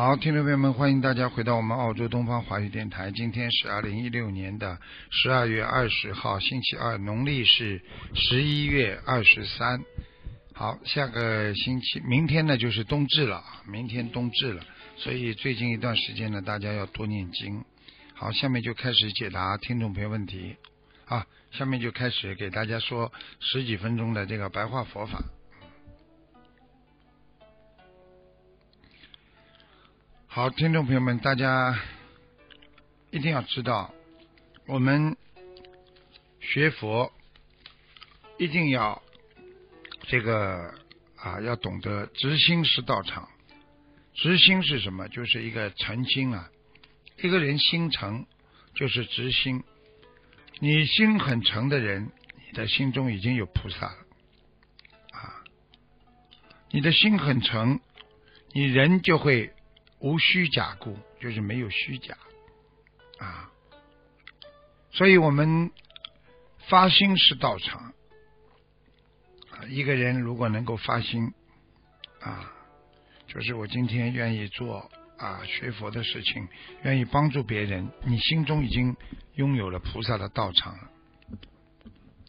好，听众朋友们，欢迎大家回到我们澳洲东方华语电台。今天是二零一六年的十二月二十号，星期二，农历是十一月二十三。好，下个星期，明天呢就是冬至了，明天冬至了，所以最近一段时间呢，大家要多念经。好，下面就开始解答听众朋友问题啊，下面就开始给大家说十几分钟的这个白话佛法。好，听众朋友们，大家一定要知道，我们学佛一定要这个啊，要懂得执心是道场。执心是什么？就是一个诚心啊。一个人心诚就是执心，你心很诚的人，你的心中已经有菩萨了啊。你的心很诚，你人就会。无虚假故，就是没有虚假啊。所以，我们发心是道场。一个人如果能够发心啊，就是我今天愿意做啊学佛的事情，愿意帮助别人，你心中已经拥有了菩萨的道场了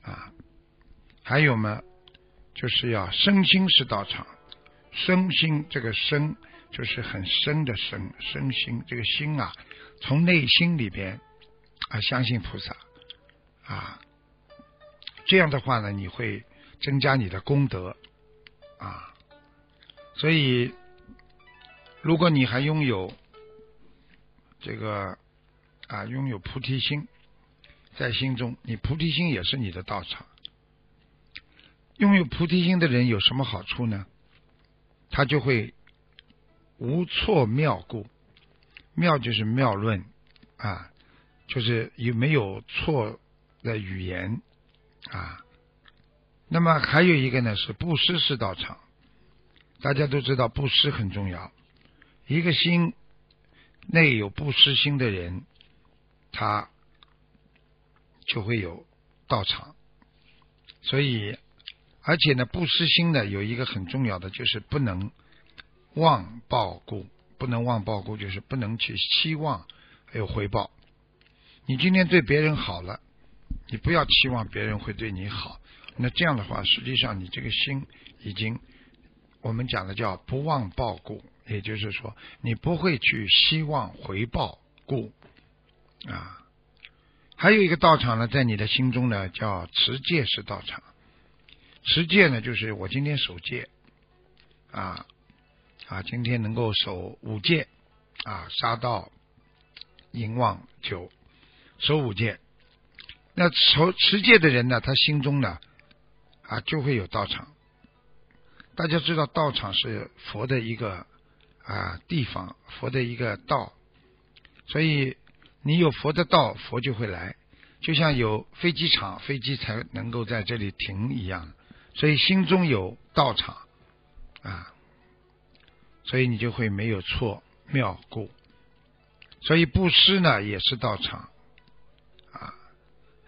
啊。还有嘛，就是要身心是道场，身心这个身。就是很深的深深心，这个心啊，从内心里边啊，相信菩萨啊，这样的话呢，你会增加你的功德啊。所以，如果你还拥有这个啊，拥有菩提心在心中，你菩提心也是你的道场。拥有菩提心的人有什么好处呢？他就会。无错妙故，妙就是妙论啊，就是有没有错的语言啊。那么还有一个呢是布施是道场，大家都知道布施很重要。一个心内有布施心的人，他就会有道场。所以，而且呢，布施心呢有一个很重要的就是不能。忘报故，不能忘报故，就是不能去期望还有回报。你今天对别人好了，你不要期望别人会对你好。那这样的话，实际上你这个心已经，我们讲的叫不忘报故，也就是说，你不会去希望回报故啊。还有一个道场呢，在你的心中呢，叫持戒式道场。持戒呢，就是我今天守戒啊。啊，今天能够守五戒啊，杀道、淫妄九守五戒。那持持戒的人呢，他心中呢啊就会有道场。大家知道道场是佛的一个啊地方，佛的一个道。所以你有佛的道，佛就会来。就像有飞机场，飞机才能够在这里停一样。所以心中有道场啊。所以你就会没有错妙故。所以布施呢也是道场，啊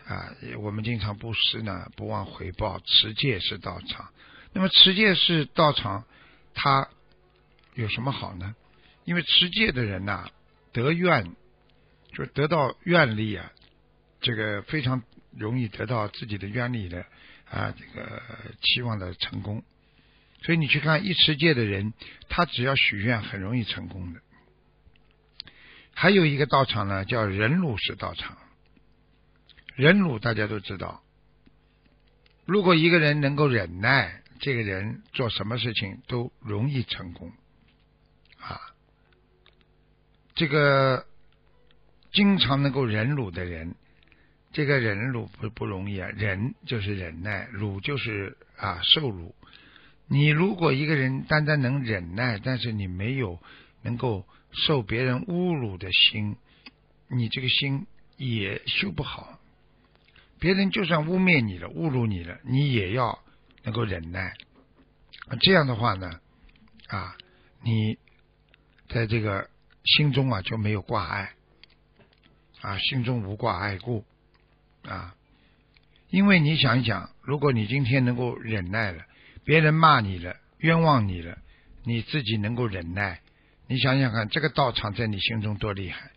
啊，我们经常布施呢不忘回报，持戒是道场。那么持戒是道场，它有什么好呢？因为持戒的人呐，得愿，就是得到愿力啊，这个非常容易得到自己的愿力的啊，这个期望的成功。所以你去看一持戒的人，他只要许愿，很容易成功的。还有一个道场呢，叫忍辱式道场。忍辱大家都知道，如果一个人能够忍耐，这个人做什么事情都容易成功。啊，这个经常能够忍辱的人，这个忍辱不不容易啊。忍就是忍耐，辱就是啊受辱。你如果一个人单单能忍耐，但是你没有能够受别人侮辱的心，你这个心也修不好。别人就算污蔑你了、侮辱你了，你也要能够忍耐。这样的话呢，啊，你在这个心中啊就没有挂碍，啊，心中无挂碍故，啊，因为你想一想，如果你今天能够忍耐了。别人骂你了，冤枉你了，你自己能够忍耐？你想想看，这个道场在你心中多厉害，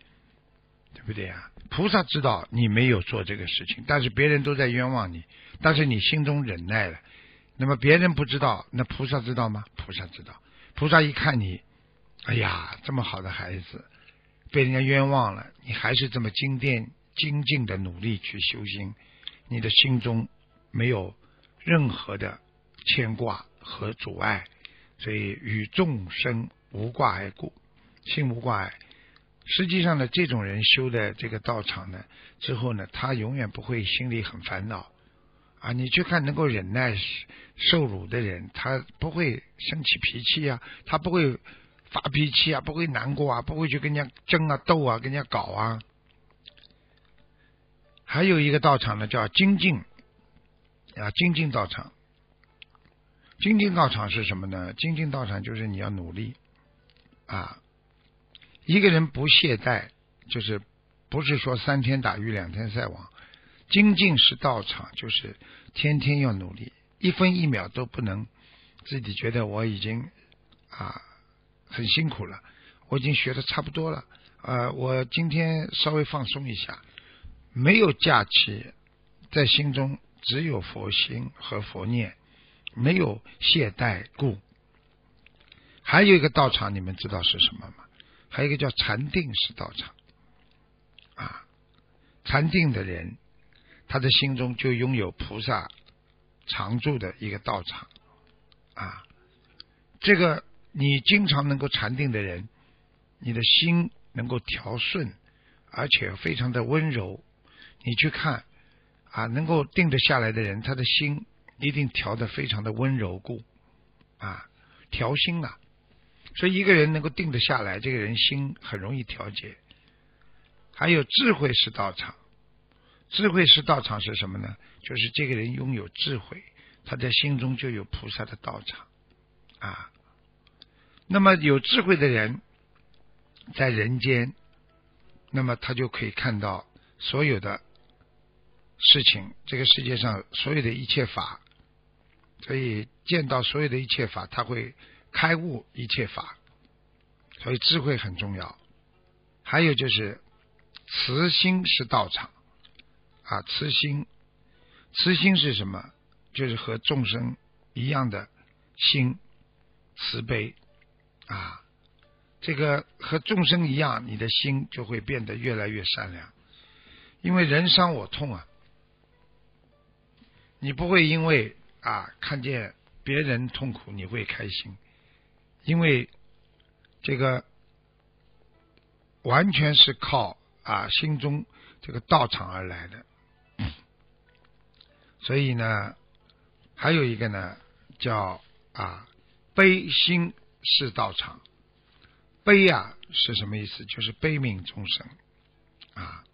对不对啊？菩萨知道你没有做这个事情，但是别人都在冤枉你，但是你心中忍耐了。那么别人不知道，那菩萨知道吗？菩萨知道。菩萨一看你，哎呀，这么好的孩子，被人家冤枉了，你还是这么精电精进的努力去修行，你的心中没有任何的。牵挂和阻碍，所以与众生无挂碍故，心无挂碍。实际上呢，这种人修的这个道场呢，之后呢，他永远不会心里很烦恼啊。你去看能够忍耐受辱的人，他不会生气脾气啊，他不会发脾气啊，不会难过啊，不会去跟人家争啊、斗啊、跟人家搞啊。还有一个道场呢，叫精进啊，精进道场。精进道场是什么呢？精进道场就是你要努力啊！一个人不懈怠，就是不是说三天打鱼两天晒网。精进是道场，就是天天要努力，一分一秒都不能自己觉得我已经啊很辛苦了，我已经学的差不多了啊！我今天稍微放松一下，没有假期，在心中只有佛心和佛念。没有懈怠故，还有一个道场，你们知道是什么吗？还有一个叫禅定是道场啊，禅定的人，他的心中就拥有菩萨常住的一个道场啊。这个你经常能够禅定的人，你的心能够调顺，而且非常的温柔。你去看啊，能够定得下来的人，他的心。一定调的非常的温柔，故啊调心啊，所以一个人能够定得下来，这个人心很容易调节。还有智慧是道场，智慧是道场是什么呢？就是这个人拥有智慧，他在心中就有菩萨的道场啊。那么有智慧的人在人间，那么他就可以看到所有的事情，这个世界上所有的一切法。所以见到所有的一切法，他会开悟一切法。所以智慧很重要。还有就是，慈心是道场啊！慈心，慈心是什么？就是和众生一样的心，慈悲啊！这个和众生一样，你的心就会变得越来越善良，因为人伤我痛啊！你不会因为。啊，看见别人痛苦你会开心，因为这个完全是靠啊心中这个道场而来的。所以呢，还有一个呢叫啊悲心是道场，悲啊是什么意思？就是悲悯众生啊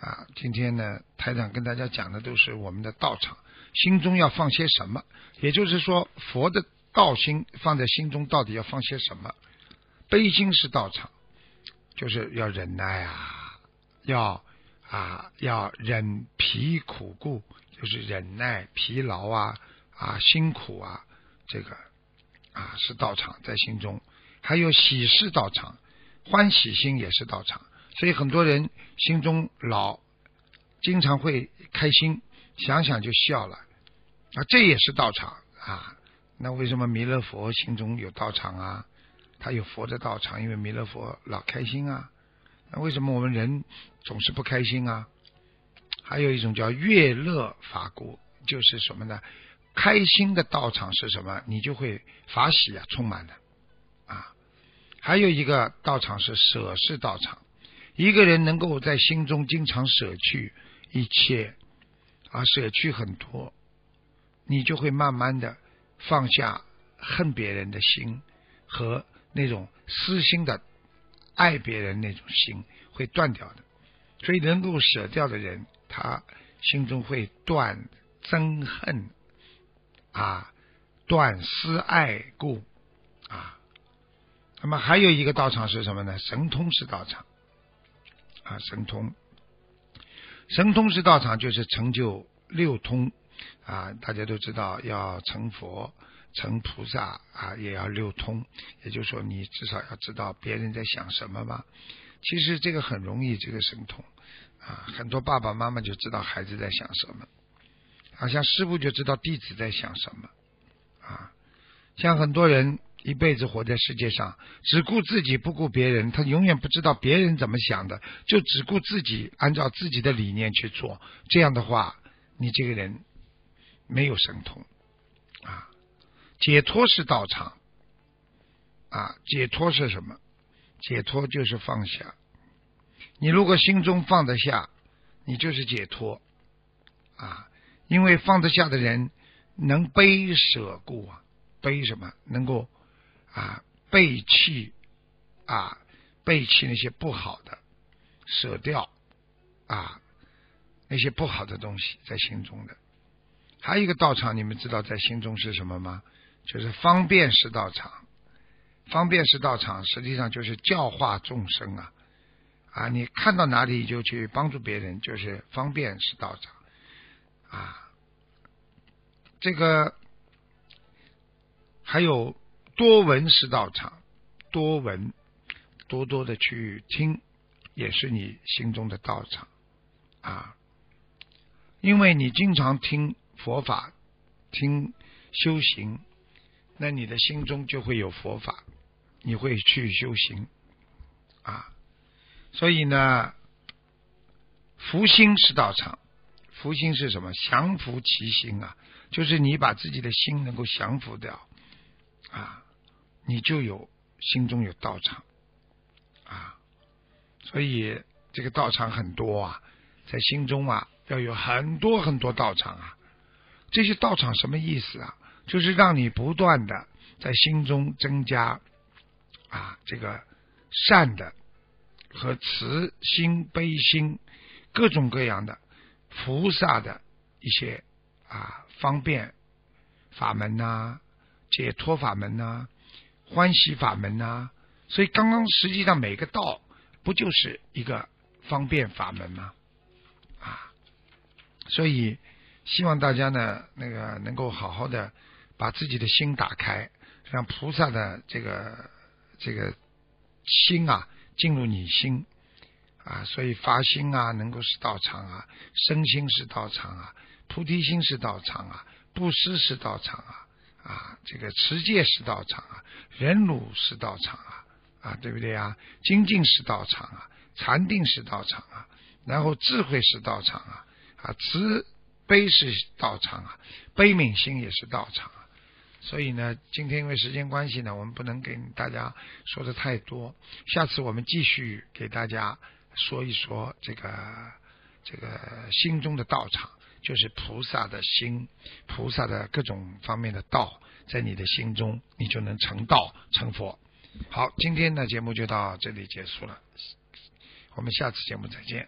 啊！今天呢，台长跟大家讲的都是我们的道场。心中要放些什么？也就是说，佛的道心放在心中，到底要放些什么？悲心是道场，就是要忍耐啊，要啊，要忍疲苦故，就是忍耐、疲劳啊啊、辛苦啊，这个啊是道场在心中。还有喜事道场，欢喜心也是道场，所以很多人心中老经常会开心。想想就笑了，啊，这也是道场啊。那为什么弥勒佛心中有道场啊？他有佛的道场，因为弥勒佛老开心啊。那为什么我们人总是不开心啊？还有一种叫悦乐法果，就是什么呢？开心的道场是什么？你就会法喜啊，充满的啊。还有一个道场是舍是道场，一个人能够在心中经常舍去一切。啊，舍去很多，你就会慢慢的放下恨别人的心和那种私心的爱别人那种心会断掉的。所以能够舍掉的人，他心中会断憎恨啊，断思爱故啊。那么还有一个道场是什么呢？神通是道场啊，神通。神通之道场，就是成就六通啊！大家都知道，要成佛、成菩萨啊，也要六通。也就是说，你至少要知道别人在想什么吧。其实这个很容易，这个神通啊，很多爸爸妈妈就知道孩子在想什么，好像师傅就知道弟子在想什么啊，像很多人。一辈子活在世界上，只顾自己不顾别人，他永远不知道别人怎么想的，就只顾自己，按照自己的理念去做。这样的话，你这个人没有神通啊！解脱是道场啊！解脱是什么？解脱就是放下。你如果心中放得下，你就是解脱啊！因为放得下的人能悲舍故啊，悲什么？能够。啊，背弃啊，背弃那些不好的，舍掉啊，那些不好的东西在心中的。还有一个道场，你们知道在心中是什么吗？就是方便是道场，方便是道场，实际上就是教化众生啊啊！你看到哪里就去帮助别人，就是方便是道场啊。这个还有。多闻是道场，多闻多多的去听，也是你心中的道场啊。因为你经常听佛法、听修行，那你的心中就会有佛法，你会去修行啊。所以呢，福星是道场，福星是什么？降服其心啊，就是你把自己的心能够降服掉啊。你就有心中有道场啊，所以这个道场很多啊，在心中啊要有很多很多道场啊。这些道场什么意思啊？就是让你不断的在心中增加啊这个善的和慈心悲心各种各样的菩萨的一些啊方便法门呐，解脱法门呐。欢喜法门啊，所以刚刚实际上每个道不就是一个方便法门吗？啊，所以希望大家呢，那个能够好好的把自己的心打开，让菩萨的这个这个心啊进入你心啊，所以发心啊，能够是道场啊，生心是道场啊，菩提心是道场啊，布施是道场啊。这个持戒是道场啊，忍辱是道场啊，啊，对不对啊？精进是道场啊，禅定是道场啊，然后智慧是道场啊，啊，慈悲是道场啊，悲悯心也是道场啊。所以呢，今天因为时间关系呢，我们不能给大家说的太多，下次我们继续给大家说一说这个这个心中的道场。就是菩萨的心，菩萨的各种方面的道，在你的心中，你就能成道成佛。好，今天的节目就到这里结束了，我们下次节目再见。